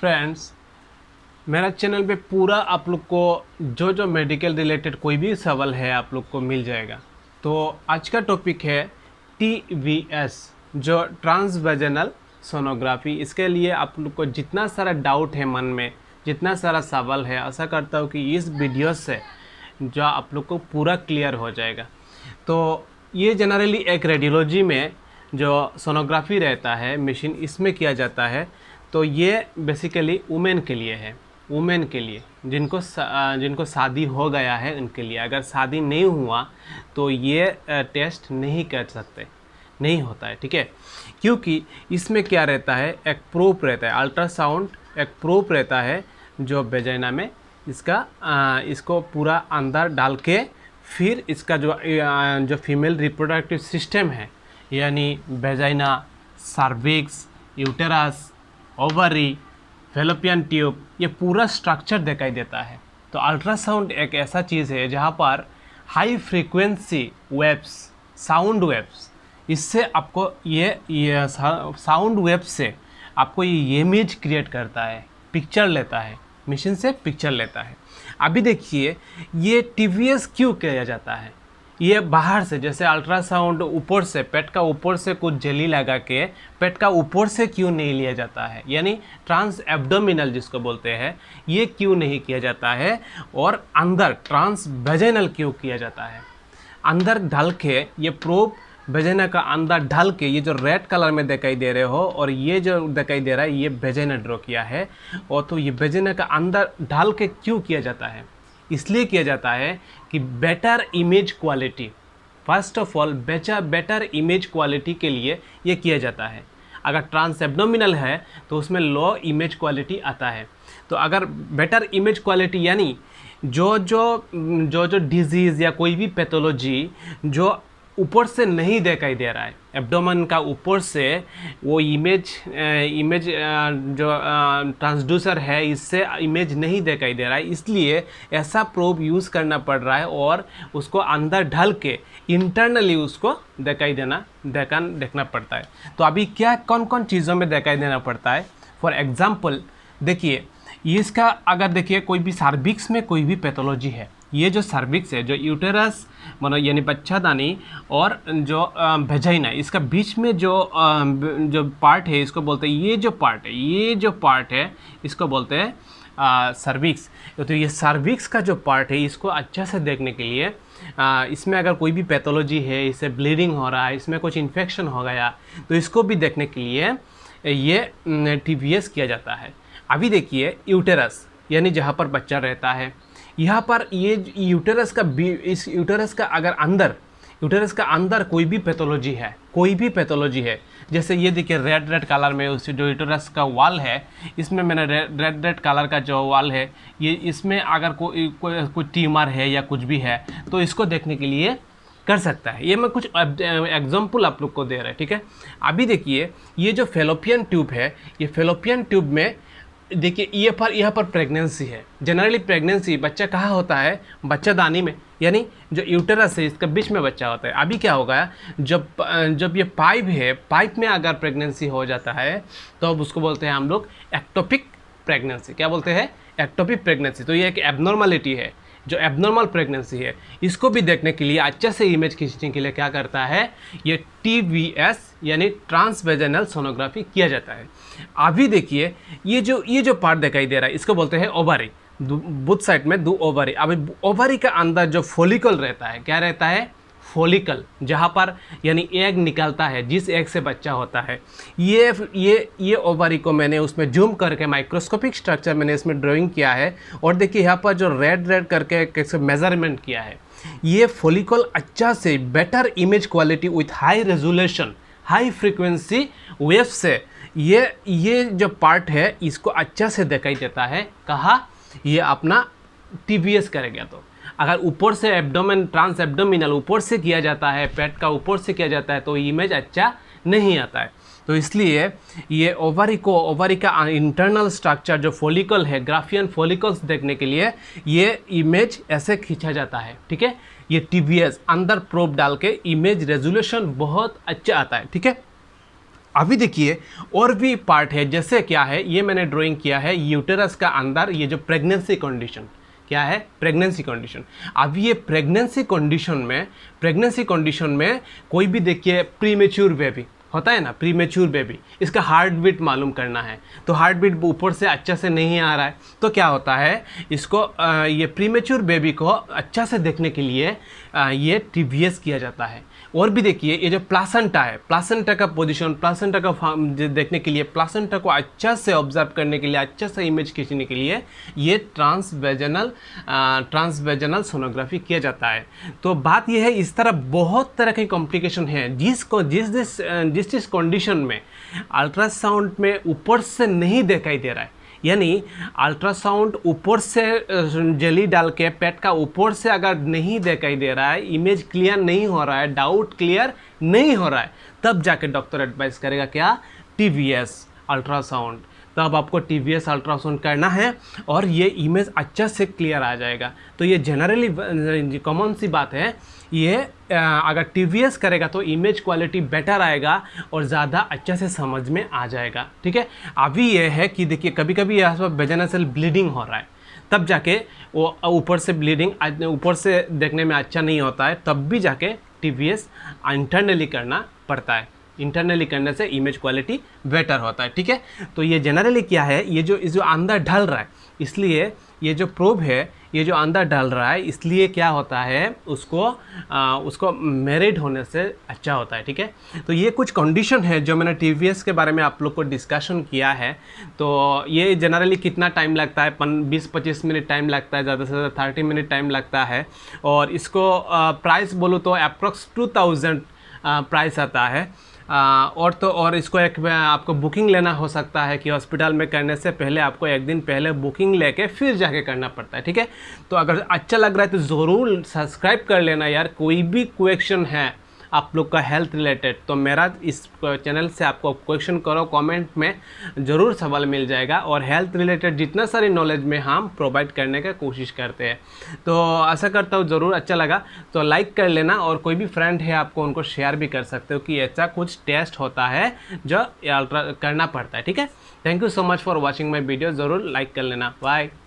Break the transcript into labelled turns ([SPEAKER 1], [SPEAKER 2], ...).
[SPEAKER 1] friends मेरा channel पे पूरा आप लोग को जो जो मेडिकल रिलेटेड कोई भी सवाल है आप लोग को मिल जाएगा तो आज का टॉपिक है टीवीएस जो ट्रांसवेजनल सोनोग्राफी इसके लिए आप लोग को जितना सारा डाउट है मन में जितना सारा सवाल है ऐसा करता हूँ कि इस वीडियो से जो आप लोग को पूरा क्लियर हो जाएगा तो ये जनरली एक रेडियोलॉजी में जो सोनोग्राफी रहता है मशीन इसमें किया जाता है तो ये बेसिकली वुमेन के लिए है वुमेन के लिए जिनको सा, जिनको शादी हो गया है उनके लिए अगर शादी नहीं हुआ तो ये टेस्ट नहीं कर सकते नहीं होता है ठीक है क्योंकि इसमें क्या रहता है एक प्रोप रहता है अल्ट्रासाउंड एक प्रोप रहता है जो बेजाइना में इसका आ, इसको पूरा अंदर डाल के फिर इसका जो आ, जो फीमेल रिप्रोडक्टिव सिस्टम है यानी vagina cervix uterus ovary fallopian tube ये पूरा स्ट्रक्चर दिखाई देता है तो अल्ट्रासाउंड एक ऐसा चीज़ है जहाँ पर high frequency waves sound waves इससे आपको ये, ये साउंड वेब्स से आपको ये इमेज क्रिएट करता है पिक्चर लेता है मशीन से पिक्चर लेता है अभी देखिए ये टी वी एस क्यों किया जाता है ये बाहर से जैसे अल्ट्रासाउंड ऊपर से पेट का ऊपर से कुछ जली लगा के पेट का ऊपर से क्यों नहीं लिया जाता है यानी ट्रांस एब्डोमिनल जिसको बोलते हैं ये क्यों नहीं किया जाता है और अंदर ट्रांस वेजेनल क्यों किया जाता है अंदर ढल के ये प्रोब भेजेना का अंदर ढल के ये जो रेड कलर में दिखाई दे रहे हो और ये जो दिखाई दे रहा है ये भेजेना ड्रॉ किया है और तो ये भेजेना का अंदर ढल के क्यों किया जाता है इसलिए किया जाता है कि better image quality first of all बेचा बेटर इमेज क्वालिटी के लिए ये किया जाता है अगर ट्रांस एबडोमिनल है तो उसमें लो इमेज क्वालिटी आता है तो अगर बेटर इमेज क्वालिटी यानी जो जो जो जो डिजीज़ या कोई भी पैथोलॉजी जो ऊपर से नहीं दिखाई दे रहा है एब्डोमन का ऊपर से वो इमेज इमेज जो ट्रांसड्यूसर है इससे इमेज नहीं दिखाई दे रहा है इसलिए ऐसा प्रोब यूज़ करना पड़ रहा है और उसको अंदर ढल के इंटरनली उसको दिखाई देना देखा देखना पड़ता है तो अभी क्या कौन कौन चीज़ों में दिखाई देना पड़ता है फॉर एग्ज़ाम्पल देखिए इसका अगर देखिए कोई भी सार्विक्स में कोई भी पैथोलॉजी है ये जो सर्विक्स है जो यूटेरस मतलब यानी बच्चादानी और जो भेजाइना इसका बीच में जो जो पार्ट है इसको बोलते हैं ये जो पार्ट है ये जो पार्ट है इसको बोलते हैं सर्विक्स तो ये सर्विक्स का जो पार्ट है इसको अच्छा से देखने के लिए आ, इसमें अगर कोई भी पैथोलॉजी है इससे ब्लीडिंग हो रहा है इसमें कुछ इन्फेक्शन हो गया तो इसको भी देखने के लिए ये टी किया जाता है अभी देखिए यूटेरस यानी जहाँ पर बच्चा रहता है यहाँ पर ये यूटेरस का इस यूटेरस का अगर अंदर यूटेरस का अंदर कोई भी पैथोलॉजी है कोई भी पैथोलॉजी है जैसे ये देखिए रेड रेड कलर में उस जो यूटेरस का वाल है इसमें मैंने रेड रेड कलर का जो वाल है ये इसमें अगर कोई कोई को ट्यूमर है या कुछ भी है तो इसको देखने के लिए कर सकता है ये मैं कुछ एग्जाम्पल आप लोग को दे रहा है ठीक है अभी देखिए ये जो फेलोपियन ट्यूब है ये फेलोपियन ट्यूब में देखिए ये पर यह पर प्रेगनेंसी है जनरली प्रेगनेंसी बच्चा कहाँ होता है बच्चा दानी में यानी जो यूटेरस है इसके बीच में बच्चा होता है अभी क्या होगा जब जब ये पाइप है पाइप में अगर प्रेगनेंसी हो जाता है तो अब उसको बोलते हैं हम लोग एक्टोपिक प्रेगनेंसी क्या बोलते हैं एक्टोपिक प्रेगनेंसी तो ये एक एबनॉर्मलिटी है जो एबनॉर्मल प्रेगनेंसी है इसको भी देखने के लिए अच्छे से इमेज खींचने के लिए क्या करता है ये टी यानी ट्रांसवेजनल सोनोग्राफी किया जाता है अभी देखिए ये जो ये जो पार्ट दिखाई दे रहा है इसको बोलते हैं ओबारी बुथ साइड में दो ओवरी अभी ओवरी के अंदर जो फोलिकल रहता है क्या रहता है फोलिकल जहाँ पर यानी एग निकलता है जिस एग से बच्चा होता है ये ये ये ओवरी को मैंने उसमें जूम करके माइक्रोस्कोपिक स्ट्रक्चर मैंने इसमें ड्राइंग किया है और देखिए यहाँ पर जो रेड रेड करके कैसे मेजरमेंट किया है ये फोलिकल अच्छा से better image quality with high resolution high frequency wave से ये ये जो पार्ट है इसको अच्छा से दिखाई देता है कहा ये अपना टी करेगा तो अगर ऊपर से एब्डोमेन ट्रांस एब्डोमिनल ऊपर से किया जाता है पेट का ऊपर से किया जाता है तो इमेज अच्छा नहीं आता है तो इसलिए ये ओवरी को ओवरी का इंटरनल स्ट्रक्चर जो फोलिकल है ग्राफियन फोलिकल्स देखने के लिए ये इमेज ऐसे खींचा जाता है ठीक है ये टी अंदर प्रोप डाल के इमेज रेजोल्यूशन बहुत अच्छा आता है ठीक है अभी देखिए और भी पार्ट है जैसे क्या है ये मैंने ड्राइंग किया है यूटेरस का अंदर ये जो प्रेगनेंसी कंडीशन क्या है प्रेगनेंसी कंडीशन अब ये प्रेगनेंसी कंडीशन में प्रेगनेंसी कंडीशन में कोई भी देखिए प्रीमेच्योर बेबी होता है ना प्री मेच्योर बेबी इसका हार्ट बीट मालूम करना है तो हार्ट बीट ऊपर से अच्छा से नहीं आ रहा है तो क्या होता है इसको ये प्रीमेच्योर बेबी को अच्छा से देखने के लिए ये टी किया जाता है और भी देखिए ये जो प्लासेंटा है प्लासेंटा का पोजीशन प्लासेंटा का फॉर्म देखने के लिए प्लासेंटा को अच्छा से ऑब्जर्व करने के लिए अच्छा से इमेज खींचने के लिए ये ट्रांसवेजनल ट्रांसवेजनल सोनोग्राफी किया जाता है तो बात यह है इस तरह बहुत तरह के कॉम्प्लिकेशन है जिसको जिस जिस जिस जिस कंडीशन में अल्ट्रासाउंड में ऊपर से नहीं दिखाई दे रहा है यानी अल्ट्रासाउंड ऊपर से जली डाल के पेट का ऊपर से अगर नहीं दिखाई दे रहा है इमेज क्लियर नहीं हो रहा है डाउट क्लियर नहीं हो रहा है तब जाके डॉक्टर एडवाइस करेगा क्या टी अल्ट्रासाउंड तब आपको टी वी एस अल्ट्रासाउंड करना है और ये इमेज अच्छा से क्लियर आ जाएगा तो ये जनरली कॉमन सी बात है ये अगर टी करेगा तो इमेज क्वालिटी बेटर आएगा और ज़्यादा अच्छे से समझ में आ जाएगा ठीक है अभी ये है कि देखिए कभी कभी यहाँ पर बेजानसल ब्लीडिंग हो रहा है तब जाके वो ऊपर से ब्लीडिंग ऊपर से देखने में अच्छा नहीं होता है तब भी जाके टी वी एस इंटरनली करना पड़ता है इंटरनली करने से इमेज क्वालिटी बेटर होता है ठीक है तो ये जनरली क्या है ये जो इस जो अंदर ढल रहा है इसलिए ये जो प्रोब है ये जो अंदर डाल रहा है इसलिए क्या होता है उसको आ, उसको मैरिड होने से अच्छा होता है ठीक है तो ये कुछ कंडीशन है जो मैंने टी के बारे में आप लोग को डिस्कशन किया है तो ये जनरली कितना टाइम लगता है पन बीस पच्चीस मिनट टाइम लगता है ज़्यादा से ज़्यादा थर्टी मिनट टाइम लगता है और इसको प्राइस बोलूँ तो अप्रोक्स टू थाउजेंड प्राइस आता है और तो और इसको एक आपको बुकिंग लेना हो सकता है कि हॉस्पिटल में करने से पहले आपको एक दिन पहले बुकिंग लेके फिर जाके करना पड़ता है ठीक है तो अगर अच्छा लग रहा है तो ज़रूर सब्सक्राइब कर लेना यार कोई भी क्वेश्चन है आप लोग का हेल्थ रिलेटेड तो मेरा इस चैनल से आपको क्वेश्चन करो कमेंट में ज़रूर सवाल मिल जाएगा और हेल्थ रिलेटेड जितना सारी नॉलेज में हम प्रोवाइड करने का कोशिश करते हैं तो ऐसा करता हूँ ज़रूर अच्छा लगा तो लाइक कर लेना और कोई भी फ्रेंड है आपको उनको शेयर भी कर सकते हो कि ऐसा कुछ टेस्ट होता है जो अल्ट्रा करना पड़ता है ठीक है thank you so much for watching my video ज़रूर लाइक कर लेना बाय